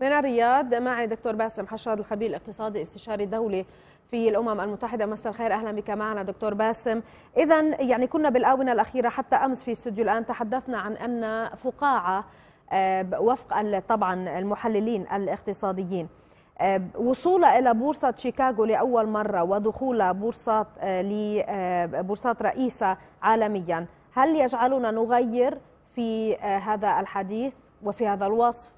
من الرياض معي دكتور باسم حشاد الخبير الاقتصادي استشاري دولي في الامم المتحده مساء الخير اهلا بك معنا دكتور باسم اذا يعني كنا بالاونه الاخيره حتى امس في استوديو الان تحدثنا عن ان فقاعه آه، وفق طبعا المحللين الاقتصاديين آه، وصول الى بورصه شيكاغو لاول مره ودخول بورصات آه، لبورصات رئيسه عالميا هل يجعلنا نغير في هذا الحديث وفي هذا الوصف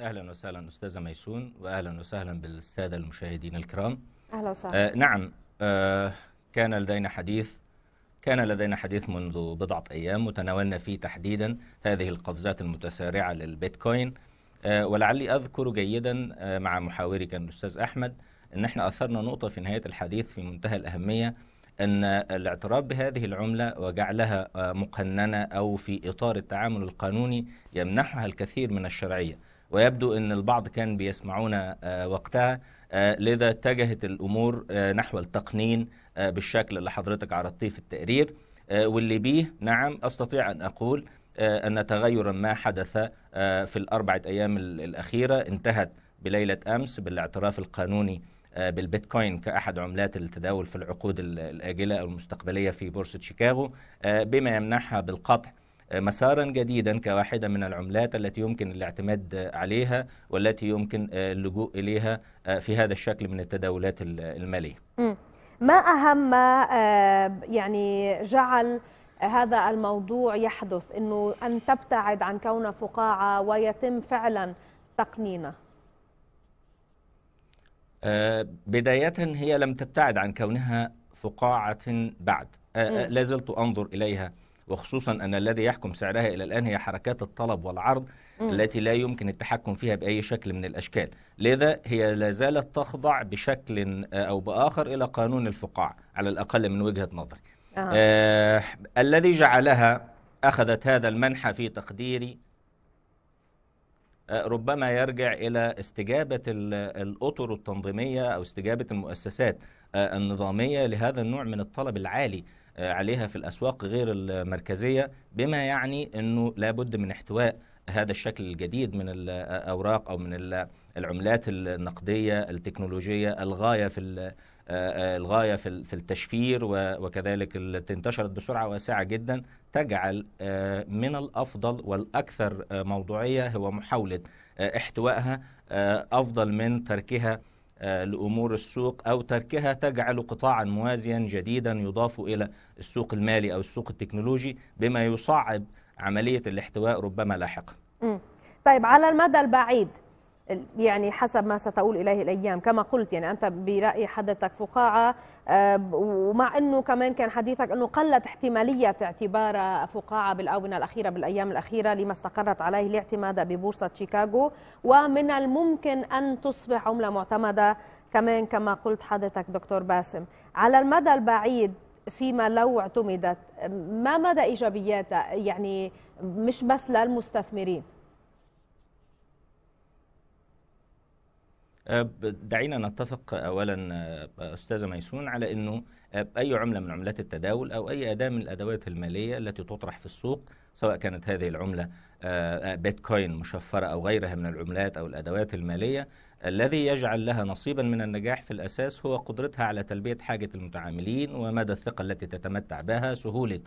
اهلا وسهلا استاذه ميسون واهلا وسهلا بالساده المشاهدين الكرام اهلا وسهلا آه نعم آه كان لدينا حديث كان لدينا حديث منذ بضعه ايام وتناولنا فيه تحديدا هذه القفزات المتسارعه للبيتكوين آه ولعلي اذكر جيدا آه مع محاوري كان الاستاذ احمد ان احنا اثرنا نقطه في نهايه الحديث في منتهى الاهميه ان الاعتراف بهذه العمله وجعلها آه، مقننه او في اطار التعامل القانوني يمنحها الكثير من الشرعيه ويبدو أن البعض كان بيسمعونا آه، وقتها آه، لذا اتجهت الأمور آه، نحو التقنين بالشكل اللي حضرتك عرضتيه في التقرير واللي بيه نعم أستطيع أن أقول أن تغيرا ما حدث في الأربعة أيام الأخيرة انتهت بليلة أمس بالاعتراف القانوني بالبيتكوين كأحد عملات التداول في العقود الآجلة أو المستقبلية في بورصة شيكاغو بما يمنحها بالقطع مسارا جديدا كواحدة من العملات التي يمكن الاعتماد عليها والتي يمكن آه، اللجوء إليها آه، في هذا الشكل من التداولات المالية ما أهم ما آه، يعني جعل هذا الموضوع يحدث أنه أن تبتعد عن كون فقاعة ويتم فعلا تقنينه بداية هي لم تبتعد عن كونها فقاعة بعد لازلت أنظر إليها وخصوصا أن الذي يحكم سعرها إلى الآن هي حركات الطلب والعرض م. التي لا يمكن التحكم فيها بأي شكل من الأشكال لذا هي لا زالت تخضع بشكل آه، أو بآخر إلى قانون الفقاع على الأقل من وجهة نظري آه. آه الذي جعلها أخذت هذا المنحى في تقديري آه، ربما يرجع الى استجابه الاطر التنظيميه او استجابه المؤسسات آه، النظاميه لهذا النوع من الطلب العالي عليها في الأسواق غير المركزية بما يعني أنه لابد من احتواء هذا الشكل الجديد من الأوراق أو من العملات النقدية التكنولوجية الغاية في الغاية في التشفير وكذلك التي انتشرت بسرعة واسعة جدا تجعل آه، من الأفضل والأكثر آه، موضوعية هو محاولة آه، احتوائها أفضل من تركها آه، لامور السوق او تركها تجعل قطاعا موازيا جديدا يضاف الى السوق المالي او السوق التكنولوجي بما يصعب عمليه الاحتواء ربما لاحقا. طيب على المدى البعيد يعني حسب ما ستؤول اليه الايام كما قلت يعني انت براي حضرتك فقاعه آه، ومع انه كمان كان حديثك انه قلت احتماليه اعتبار فقاعه بالاونه الاخيره بالايام الاخيره لما استقرت عليه الاعتماد ببورصه شيكاغو ومن الممكن ان تصبح عمله معتمده كمان كما قلت حضرتك دكتور باسم على المدى البعيد فيما لو اعتمدت ما مدى ايجابياتها يعني مش بس للمستثمرين أه، دعينا نتفق اولا أه، استاذه ميسون على انه أه، اي عمله من عملات التداول او اي اداه من الادوات الماليه التي تطرح في السوق سواء كانت هذه العمله بيتكوين مشفره او غيرها من العملات او الادوات الماليه الذي يجعل لها نصيبا من النجاح في الاساس هو قدرتها على تلبيه حاجه المتعاملين ومدى الثقه التي تتمتع بها سهوله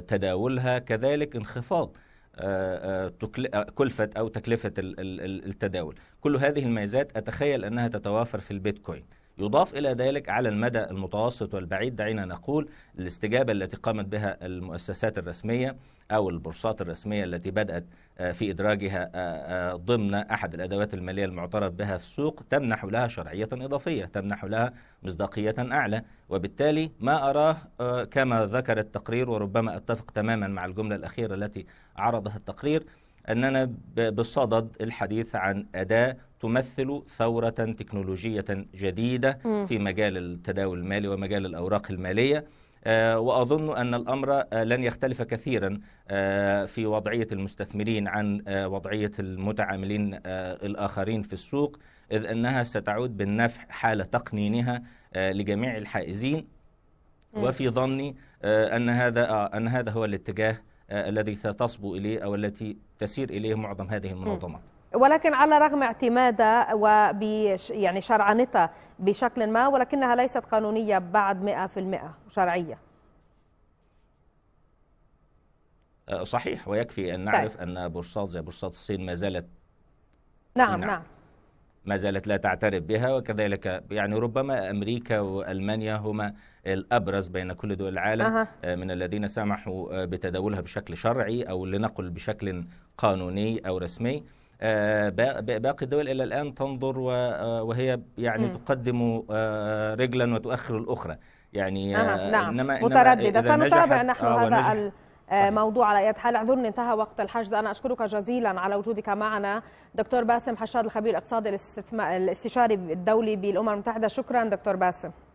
تداولها كذلك انخفاض آه، آه، آه، كلفة أو تكلفة التداول كل هذه الميزات أتخيل أنها تتوافر في البيتكوين يضاف إلى ذلك على المدى المتوسط والبعيد دعينا نقول الاستجابة التي قامت بها المؤسسات الرسمية أو البورصات الرسمية التي بدأت آه، في إدراجها آه، آه، ضمن أحد الأدوات المالية المعترف بها في السوق تمنح لها شرعية إضافية تمنح لها مصداقية أعلى وبالتالي ما أراه كما ذكر التقرير وربما أتفق تماما مع الجملة الأخيرة التي عرضها التقرير أننا بصدد الحديث عن أداة تمثل ثورة تكنولوجية جديدة في مجال التداول المالي ومجال الأوراق المالية آه، وأظن أن الأمر آه، لن يختلف كثيرا آه، في وضعية المستثمرين عن وضعية المتعاملين الآخرين في السوق إذ أنها ستعود بالنفع حال تقنينها لجميع الحائزين وفي ظني أن هذا أن هذا هو الاتجاه آه، الذي ستصبو اليه او التي تسير اليه معظم هذه المنظمات. ولكن على رغم اعتمادها وب يعني شرعنتها بشكل ما ولكنها ليست قانونيه بعد 100% شرعيه. آه، صحيح ويكفي ان طيب. نعرف طيب. ان بورصات زي بورصات الصين ما زالت نعم نعم, نعم. ما زالت لا تعترف بها وكذلك يعني ربما أمريكا وألمانيا هما الأبرز بين كل دول العالم أه. من الذين سمحوا آه، بتداولها بشكل شرعي أو لنقل بشكل قانوني أو رسمي آه، باقي الدول إلى الآن تنظر آه، وهي يعني م. تقدم رجلا وتؤخر الأخرى يعني أه. نعم إنما مترددة سنتابع نحن هذا آه، موضوع على ايد حال اعذرني انتهى وقت الحجز انا اشكرك جزيلا على وجودك معنا دكتور باسم حشاد الخبير الاقتصادي الاستشاري الدولي بالامم المتحده شكرا دكتور باسم